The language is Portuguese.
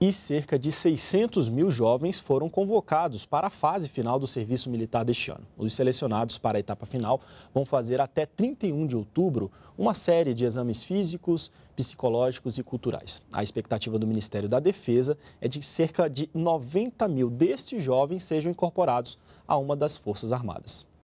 e cerca de 600 mil jovens foram convocados para a fase final do serviço militar deste ano. Os selecionados para a etapa final vão fazer até 31 de outubro uma série de exames físicos, psicológicos e culturais. A expectativa do Ministério da Defesa é de que cerca de 90 mil destes jovens sejam incorporados a uma das Forças Armadas.